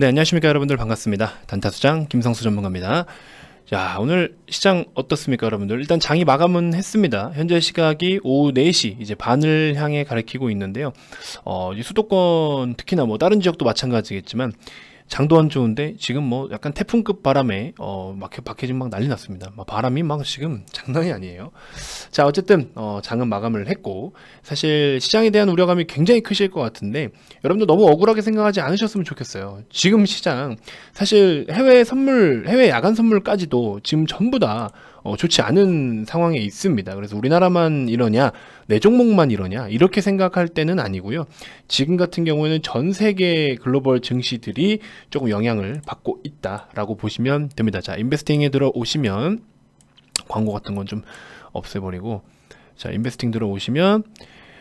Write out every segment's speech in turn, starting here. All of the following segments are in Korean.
네, 안녕하십니까 여러분들 반갑습니다. 단타수장 김성수 전문가입니다. 자, 오늘 시장 어떻습니까 여러분들? 일단 장이 마감은 했습니다. 현재 시각이 오후 4시 이제 반을 향해 가리키고 있는데요. 어, 이제 수도권 특히나 뭐 다른 지역도 마찬가지겠지만 장도 안 좋은데 지금 뭐 약간 태풍급 바람에 어, 막혀 박해진 막 난리 났습니다. 막 바람이 막 지금 장난이 아니에요. 자 어쨌든 어, 장은 마감을 했고 사실 시장에 대한 우려감이 굉장히 크실 것 같은데 여러분도 너무 억울하게 생각하지 않으셨으면 좋겠어요. 지금 시장 사실 해외 선물 해외 야간 선물까지도 지금 전부 다 어, 좋지 않은 상황에 있습니다. 그래서 우리나라만 이러냐, 내 종목만 이러냐, 이렇게 생각할 때는 아니고요. 지금 같은 경우에는 전 세계 글로벌 증시들이 조금 영향을 받고 있다라고 보시면 됩니다. 자, 인베스팅에 들어오시면 광고 같은 건 좀 없애버리고, 자, 인베스팅 들어오시면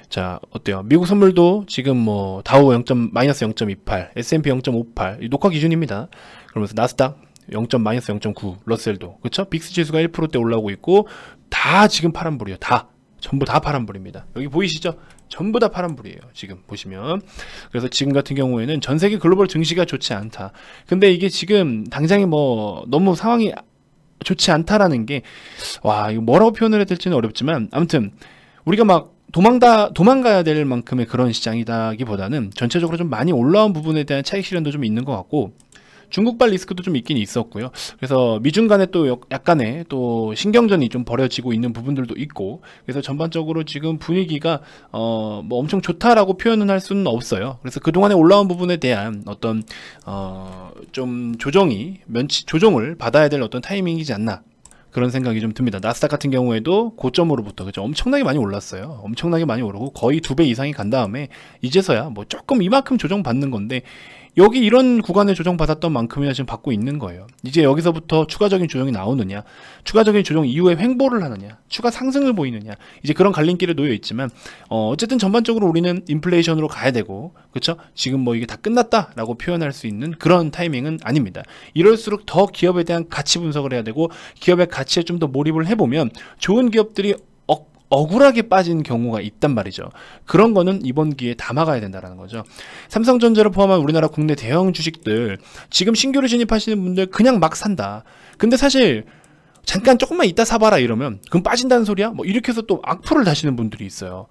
자 어때요 미국 선물도 지금 뭐 다우 0. 마이너스 0.28 S&P 0.58 녹화 기준입니다 그러면서 나스닥 0. 마이너0.9 러셀도 그렇죠? 빅스 지수가 1%대 올라오고 있고 다 지금 파란불이에요. 다 전부 다 파란불입니다. 여기 보이시죠? 전부 다 파란불이에요. 지금 보시면. 그래서 지금 같은 경우에는 전 세계 글로벌 증시가 좋지 않다. 근데 이게 지금 당장에 뭐 너무 상황이 좋지 않다라는 게 와, 이거 뭐라고 표현을 해야 될지는 어렵지만 아무튼 우리가 막 도망다 도망가야 될 만큼의 그런 시장이다기보다는 전체적으로 좀 많이 올라온 부분에 대한 차익 실현도 좀 있는 것 같고 중국발 리스크도 좀 있긴 있었고요. 그래서 미중 간에 또 약간의 또 신경전이 좀 벌어지고 있는 부분들도 있고 그래서 전반적으로 지금 분위기가 어뭐 엄청 좋다라고 표현은 할 수는 없어요. 그래서 그동안에 올라온 부분에 대한 어떤 어좀 조정이 면치 조정을 받아야 될 어떤 타이밍이지 않나 그런 생각이 좀 듭니다. 나스닥 같은 경우에도 고점으로부터 그죠 엄청나게 많이 올랐어요. 엄청나게 많이 오르고 거의 두 배 이상이 간 다음에 이제서야 뭐 조금 이만큼 조정 받는 건데 여기 이런 구간을 조정받았던 만큼이나 지금 받고 있는 거예요. 이제 여기서부터 추가적인 조정이 나오느냐, 추가적인 조정 이후에 횡보를 하느냐, 추가 상승을 보이느냐, 이제 그런 갈림길에 놓여 있지만 어, 어쨌든 전반적으로 우리는 인플레이션으로 가야 되고, 그쵸 지금 뭐 이게 다 끝났다라고 표현할 수 있는 그런 타이밍은 아닙니다. 이럴수록 더 기업에 대한 가치 분석을 해야 되고 기업의 가치에 좀 더 몰입을 해보면 좋은 기업들이 억울하게 빠진 경우가 있단 말이죠. 그런 거는 이번 기회에 담아가야 된다는 거죠. 삼성전자를 포함한 우리나라 국내 대형 주식들 지금 신규로 진입하시는 분들 그냥 막 산다. 근데 사실 잠깐 조금만 이따 사봐라 이러면 그럼 빠진다는 소리야? 뭐 이렇게 해서 또 악플을 다시는 분들이 있어요.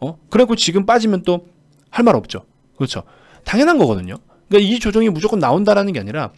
어? 그갖고 지금 빠지면 또 할 말 없죠. 그렇죠. 당연한 거거든요. 그러니까 이 조정이 무조건 나온다라는 게 아니라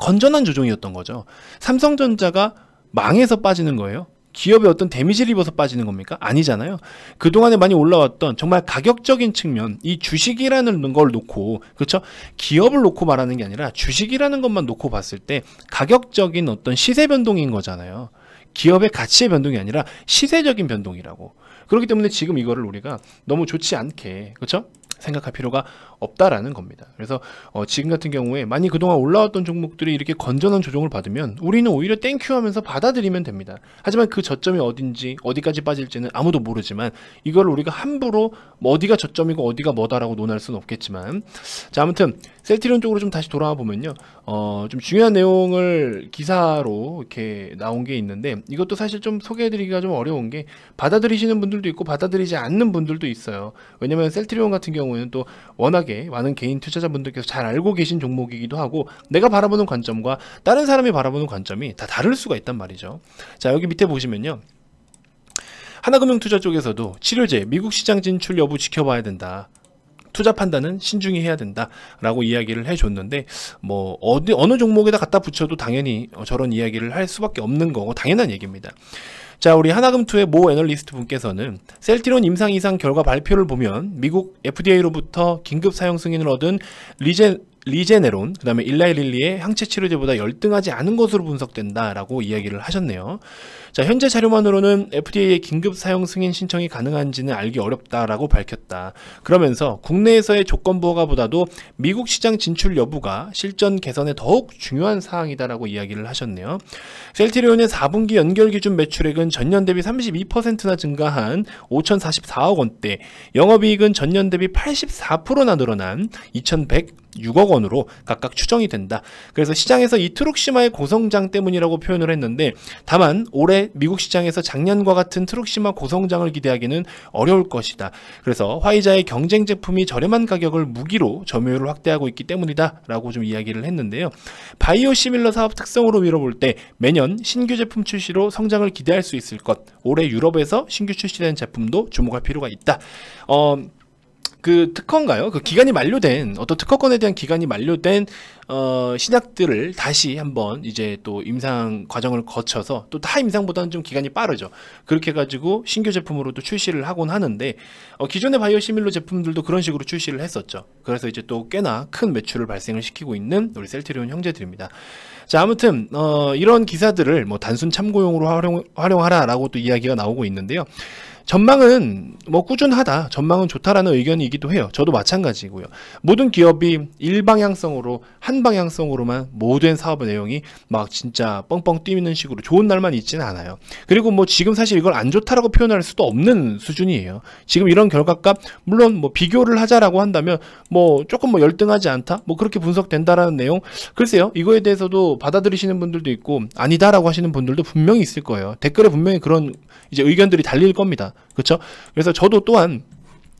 건전한 조정이었던 거죠. 삼성전자가 망해서 빠지는 거예요. 기업에 어떤 데미지를 입어서 빠지는 겁니까? 아니잖아요. 그동안에 많이 올라왔던 정말 가격적인 측면, 이 주식이라는 걸 놓고, 그렇죠? 기업을 놓고 말하는 게 아니라 주식이라는 것만 놓고 봤을 때 가격적인 어떤 시세 변동인 거잖아요. 기업의 가치의 변동이 아니라 시세적인 변동이라고. 그렇기 때문에 지금 이거를 우리가 너무 좋지 않게, 그렇죠? 생각할 필요가 없다라는 겁니다. 그래서 어, 지금 같은 경우에 많이 그동안 올라왔던 종목들이 이렇게 건전한 조정을 받으면 우리는 오히려 땡큐 하면서 받아들이면 됩니다. 하지만 그 저점이 어딘지 어디까지 빠질지는 아무도 모르지만 이걸 우리가 함부로 뭐 어디가 저점이고 어디가 뭐다라고 논할 수는 없겠지만 자 아무튼 셀트리온 쪽으로 좀 다시 돌아와 보면요. 어, 좀 중요한 내용을 기사로 이렇게 나온 게 있는데 이것도 사실 좀 소개해드리기가 좀 어려운 게 받아들이시는 분들도 있고 받아들이지 않는 분들도 있어요. 왜냐면 셀트리온 같은 경우에는 또 워낙에 워낙에 많은 개인 투자자분들께서 잘 알고 계신 종목이기도 하고 내가 바라보는 관점과 다른 사람이 바라보는 관점이 다 다를 수가 있단 말이죠. 자 여기 밑에 보시면요. 하나금융투자 쪽에서도 치료제 미국 시장 진출 여부 지켜봐야 된다. 투자 판단은 신중히 해야 된다라고 이야기를 해줬는데 뭐 어디 어느 종목에다 갖다 붙여도 당연히 저런 이야기를 할 수밖에 없는 거고 당연한 얘기입니다. 자 우리 하나금투의 모 애널리스트 분께서는 셀티론 임상 이상 결과 발표를 보면 미국 FDA로부터 긴급 사용 승인을 얻은 리젠 리제네론, 그 다음에 일라이릴리의 항체 치료제보다 열등하지 않은 것으로 분석된다라고 이야기를 하셨네요. 자, 현재 자료만으로는 FDA의 긴급 사용 승인 신청이 가능한지는 알기 어렵다라고 밝혔다. 그러면서 국내에서의 조건부 허가보다도 미국 시장 진출 여부가 실전 개선에 더욱 중요한 사항이다라고 이야기를 하셨네요. 셀티리온의 4분기 연결 기준 매출액은 전년 대비 32%나 증가한 5,044억 원대, 영업이익은 전년 대비 84%나 늘어난 2,100 6억 원으로 각각 추정이 된다. 그래서 시장에서 이 트룩시마의 고성장 때문이라고 표현을 했는데 다만 올해 미국 시장에서 작년과 같은 트룩시마 고성장을 기대하기는 어려울 것이다. 그래서 화이자의 경쟁 제품이 저렴한 가격을 무기로 점유율을 확대하고 있기 때문이다 라고 좀 이야기를 했는데요. 바이오 시밀러 사업 특성으로 미뤄볼 때 매년 신규 제품 출시로 성장을 기대할 수 있을 것 올해 유럽에서 신규 출시된 제품도 주목할 필요가 있다. 어, 그 특허인가요? 그 기간이 만료된 어떤 특허권에 대한 기간이 만료된 어, 신약들을 다시 한번 이제 또 임상 과정을 거쳐서 또타 임상보다는 좀 기간이 빠르죠. 그렇게 해가지고 신규 제품으로도 출시를 하곤 하는데 어, 기존의 바이오시밀러 제품들도 그런 식으로 출시를 했었죠. 그래서 이제 또 꽤나 큰 매출을 발생을 시키고 있는 우리 셀트리온 형제들입니다. 자, 아무튼 어, 이런 기사들을 뭐 단순 참고용으로 활용, 활용하라라고 또 이야기가 나오고 있는데요. 전망은 뭐 꾸준하다, 전망은 좋다라는 의견이기도 해요. 저도 마찬가지고요. 모든 기업이 일방향성으로 한 방향성으로만 모든 사업의 내용이 막 진짜 뻥뻥 뛰는 식으로 좋은 날만 있지는 않아요. 그리고 뭐 지금 사실 이걸 안 좋다라고 표현할 수도 없는 수준이에요. 지금 이런 결과값 물론 뭐 비교를 하자라고 한다면 뭐 조금 뭐 열등하지 않다, 뭐 그렇게 분석된다라는 내용 글쎄요 이거에 대해서도 받아들이시는 분들도 있고 아니다라고 하시는 분들도 분명히 있을 거예요. 댓글에 분명히 그런 이제 의견들이 달릴 겁니다. 그렇죠? 그래서 저도 또한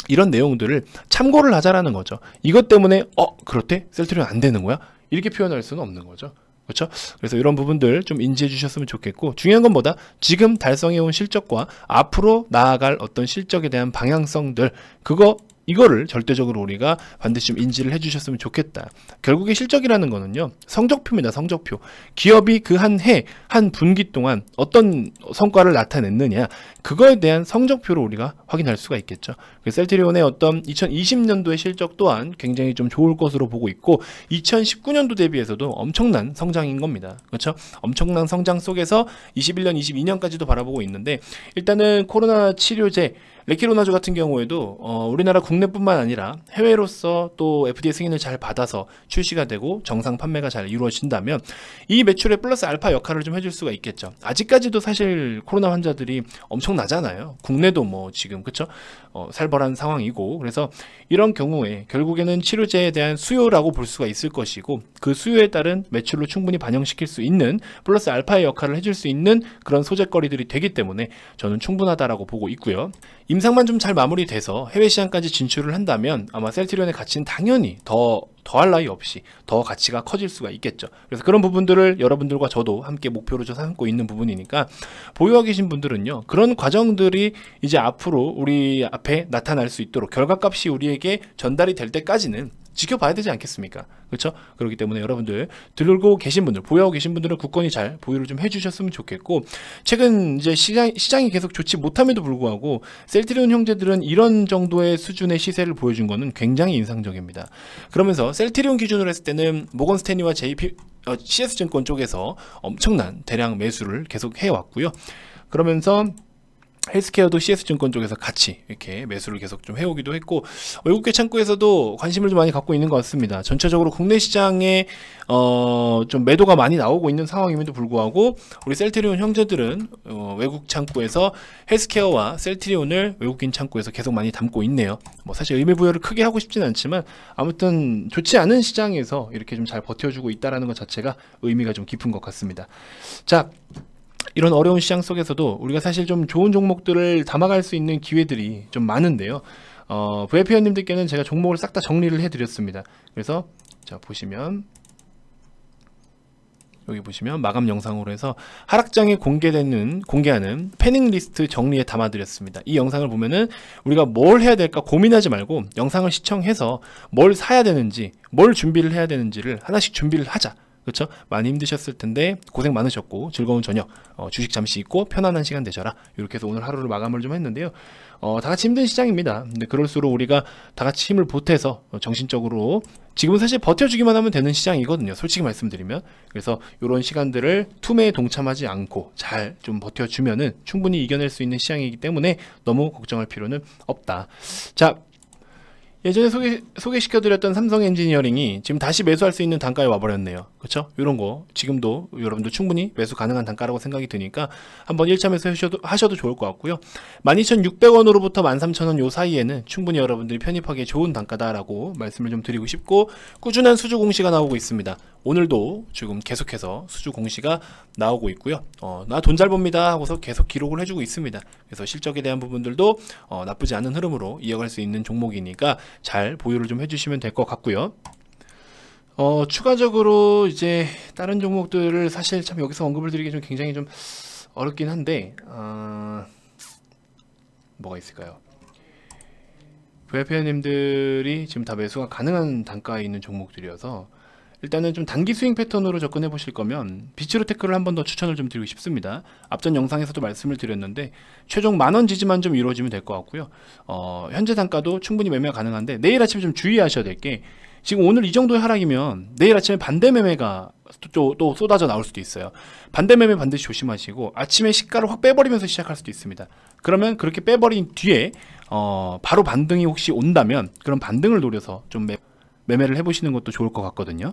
이런 내용들을 참고를 하자라는 거죠. 이것 때문에 어 그렇대 셀트리온 안 되는 거야? 이렇게 표현할 수는 없는 거죠. 그렇죠? 그래서 이런 부분들 좀 인지해 주셨으면 좋겠고 중요한 건 뭐다? 지금 달성해 온 실적과 앞으로 나아갈 어떤 실적에 대한 방향성들 그거 이거를 절대적으로 우리가 반드시 좀 인지를 해주셨으면 좋겠다. 결국에 실적이라는 거는요. 성적표입니다. 성적표. 기업이 그 한 해, 한 분기 동안 어떤 성과를 나타냈느냐 그거에 대한 성적표를 우리가 확인할 수가 있겠죠. 그 셀트리온의 어떤 2020년도의 실적 또한 굉장히 좀 좋을 것으로 보고 있고 2019년도 대비해서도 엄청난 성장인 겁니다. 그렇죠? 엄청난 성장 속에서 21년, 22년까지도 바라보고 있는데 일단은 코로나 치료제 레키로나주 같은 경우에도 어, 우리나라 국내뿐만 아니라 해외로서 또 FDA 승인을 잘 받아서 출시가 되고 정상 판매가 잘 이루어진다면 이 매출에 플러스 알파 역할을 좀 해줄 수가 있겠죠. 아직까지도 사실 코로나 환자들이 엄청 나잖아요. 국내도 뭐 지금 그쵸 어, 살벌한 상황이고 그래서 이런 경우에 결국에는 치료제에 대한 수요라고 볼 수가 있을 것이고 그 수요에 따른 매출로 충분히 반영시킬 수 있는 플러스 알파의 역할을 해줄 수 있는 그런 소재거리들이 되기 때문에 저는 충분하다라고 보고 있고요. 임상만 좀 잘 마무리돼서 해외 시장까지 진출을 한다면 아마 셀트리온의 가치는 당연히 더 더할 나위 없이 더 가치가 커질 수가 있겠죠. 그래서 그런 부분들을 여러분들과 저도 함께 목표로 삼고 있는 부분이니까 보유하고 계신 분들은요. 그런 과정들이 이제 앞으로 우리 앞에 나타날 수 있도록 결과값이 우리에게 전달이 될 때까지는 지켜봐야 되지 않겠습니까? 그렇죠? 그렇기 때문에 여러분들 들고 계신 분들, 보유하고 계신 분들은 굳건히 잘 보유를 좀 해주셨으면 좋겠고 최근 이제 시장, 시장이 계속 좋지 못함에도 불구하고 셀트리온 형제들은 이런 정도의 수준의 시세를 보여준 것은 굉장히 인상적입니다. 그러면서 셀트리온 기준으로 했을 때는 모건 스탠리와 JP 어, CS증권 쪽에서 엄청난 대량 매수를 계속 해왔고요. 그러면서 헬스케어도 CS증권 쪽에서 같이 이렇게 매수를 계속 좀 해오기도 했고 외국계 창구에서도 관심을 좀 많이 갖고 있는 것 같습니다. 전체적으로 국내 시장에 어좀 매도가 많이 나오고 있는 상황임에도 불구하고 우리 셀트리온 형제들은 어 외국 창구에서 헬스케어와 셀트리온을 외국인 창구에서 계속 많이 담고 있네요. 뭐 사실 의미 부여를 크게 하고 싶진 않지만 아무튼 좋지 않은 시장에서 이렇게 좀 잘 버텨주고 있다라는 것 자체가 의미가 좀 깊은 것 같습니다. 자. 이런 어려운 시장 속에서도 우리가 사실 좀 좋은 종목들을 담아갈 수 있는 기회들이 좀 많은데요. 어, VF 회원님들께는 제가 종목을 싹 다 정리를 해드렸습니다. 그래서 자 보시면 여기 보시면 마감 영상으로 해서 하락장에 공개되는 공개하는 패닝 리스트 정리에 담아드렸습니다. 이 영상을 보면은 우리가 뭘 해야 될까 고민하지 말고 영상을 시청해서 뭘 사야 되는지 뭘 준비를 해야 되는지를 하나씩 준비를 하자. 그렇죠? 많이 힘드셨을 텐데 고생 많으셨고 즐거운 저녁 어, 주식 잠시 잊고 편안한 시간 되셔라 이렇게 해서 오늘 하루를 마감을 좀 했는데요 어, 다 같이 힘든 시장입니다 근데 그럴수록 우리가 다 같이 힘을 보태서 어, 정신적으로 지금은 사실 버텨주기만 하면 되는 시장이거든요 솔직히 말씀드리면 그래서 이런 시간들을 투매에 동참하지 않고 잘 좀 버텨주면은 충분히 이겨낼 수 있는 시장이기 때문에 너무 걱정할 필요는 없다 자 예전에 소개, 소개시켜드렸던 삼성 엔지니어링이 지금 다시 매수할 수 있는 단가에 와버렸네요. 그렇죠? 이런 거 지금도 여러분들 충분히 매수 가능한 단가라고 생각이 드니까 한번 1차 매서 하셔도, 하셔도 좋을 것 같고요. 12,600원으로부터 13,000원 요 사이에는 충분히 여러분들이 편입하기에 좋은 단가다라고 말씀을 좀 드리고 싶고 꾸준한 수주 공시가 나오고 있습니다. 오늘도 지금 계속해서 수주 공시가 나오고 있고요. 어, 나 돈 잘 봅니다 하고서 계속 기록을 해주고 있습니다. 그래서 실적에 대한 부분들도 어, 나쁘지 않은 흐름으로 이어갈 수 있는 종목이니까 잘 보유를 좀 해주시면 될 것 같고요. 어, 추가적으로 이제 다른 종목들을 사실 참 여기서 언급을 드리기 좀 굉장히 좀 어렵긴 한데 어, 뭐가 있을까요? 부회표님들이 지금 다 매수가 가능한 단가에 있는 종목들이어서 일단은 좀 단기 스윙 패턴으로 접근해 보실 거면 빛으로 태클을 한 번 더 추천을 좀 드리고 싶습니다. 앞전 영상에서도 말씀을 드렸는데 최종 만원 지지만 좀 이루어지면 될 것 같고요. 어, 현재 단가도 충분히 매매가 가능한데 내일 아침에 좀 주의하셔야 될 게 지금 오늘 이 정도의 하락이면 내일 아침에 반대 매매가 또, 또 쏟아져 나올 수도 있어요. 반대 매매 반드시 조심하시고 아침에 시가를 확 빼버리면서 시작할 수도 있습니다. 그러면 그렇게 빼버린 뒤에 어, 바로 반등이 혹시 온다면 그런 반등을 노려서 좀 매, 매매를 해보시는 것도 좋을 것 같거든요.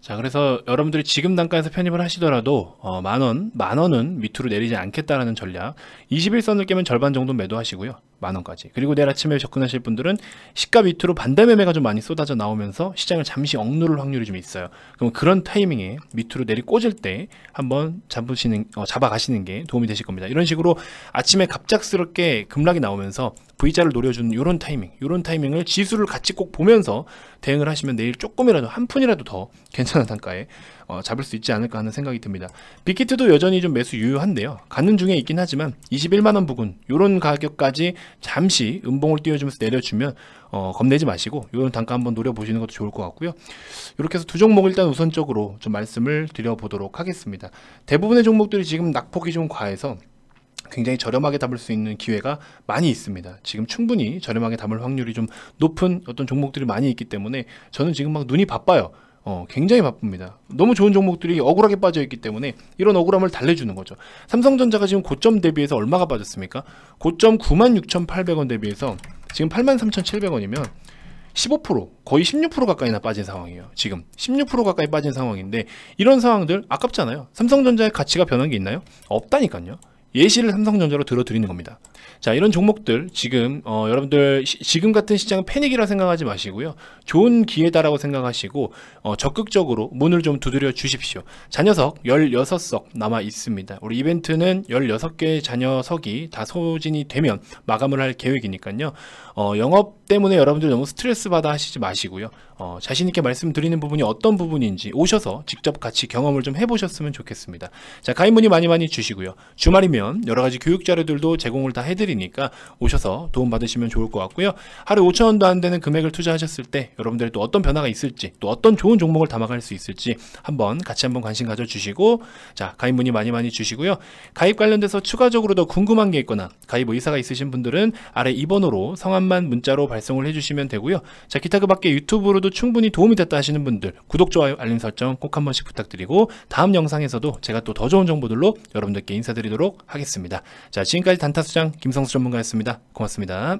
자 그래서 여러분들이 지금 단가에서 편입을 하시더라도 어, 만원, 만원은 밑으로 내리지 않겠다라는 전략 21선을 깨면 절반 정도 매도하시고요 만원까지 그리고 내일 아침에 접근하실 분들은 시가 밑으로 반대 매매가 좀 많이 쏟아져 나오면서 시장을 잠시 억누를 확률이 좀 있어요 그럼 그런 타이밍에 밑으로 내리 꽂을 때 한번 잡으시는 어, 잡아가시는 게 도움이 되실 겁니다 이런 식으로 아침에 갑작스럽게 급락이 나오면서 V자를 노려주는 이런 타이밍 이런 타이밍을 지수를 같이 꼭 보면서 대응을 하시면 내일 조금이라도 한 푼이라도 더 괜찮은 단가에 어, 잡을 수 있지 않을까 하는 생각이 듭니다. 빅히트도 여전히 좀 매수 유효한데요. 가는 중에 있긴 하지만 21만원 부근 이런 가격까지 잠시 음봉을 띄워주면서 내려주면 어, 겁내지 마시고 이런 단가 한번 노려보시는 것도 좋을 것 같고요. 이렇게 해서 두 종목 일단 우선적으로 좀 말씀을 드려보도록 하겠습니다. 대부분의 종목들이 지금 낙폭이 좀 과해서 굉장히 저렴하게 담을 수 있는 기회가 많이 있습니다. 지금 충분히 저렴하게 담을 확률이 좀 높은 어떤 종목들이 많이 있기 때문에 저는 지금 막 눈이 바빠요. 어, 굉장히 바쁩니다. 너무 좋은 종목들이 억울하게 빠져있기 때문에 이런 억울함을 달래주는 거죠. 삼성전자가 지금 고점 대비해서 얼마가 빠졌습니까? 고점 96,800원 대비해서 지금 83,700원이면 15% 거의 16% 가까이나 빠진 상황이에요. 지금 16% 가까이 빠진 상황인데 이런 상황들 아깝잖아요. 삼성전자의 가치가 변한 게 있나요? 없다니까요. 예시를 삼성전자로 들어드리는 겁니다. 자 이런 종목들 지금 어, 여러분들 시, 지금 같은 시장은 패닉이라 생각하지 마시고요. 좋은 기회다라고 생각하시고 어, 적극적으로 문을 좀 두드려 주십시오. 자녀석 16석 남아 있습니다. 우리 이벤트는 16개의 자녀석이 다 소진이 되면 마감을 할 계획이니까요. 어, 영업 때문에 여러분들 너무 스트레스 받아 하시지 마시고요. 어, 자신있게 말씀드리는 부분이 어떤 부분인지 오셔서 직접 같이 경험을 좀 해보셨으면 좋겠습니다. 자 가입문의 많이 많이 주시고요. 주말이면 보시 여러 가지 교육 자료들도 제공을 다 해드리니까 오셔서 도움 받으시면 좋을 것 같고요. 하루 5천 원도 안 되는 금액을 투자하셨을 때 여러분들이 또 어떤 변화가 있을지 또 어떤 좋은 종목을 담아갈 수 있을지 한번 같이 한번 관심 가져주시고 자 가입 문의 많이 많이 주시고요. 가입 관련돼서 추가적으로 더 궁금한 게 있거나 가입 의사가 있으신 분들은 아래 2번호로 성함만 문자로 발송을 해주시면 되고요. 자 기타 그 밖에 유튜브로도 충분히 도움이 됐다 하시는 분들 구독 좋아요 알림 설정 꼭한 번씩 부탁드리고 다음 영상에서도 제가 또 더 좋은 정보들로 여러분들께 인사드리도록 하겠습니다. 자, 지금까지 단타수장 김성수 전문가였습니다. 고맙습니다.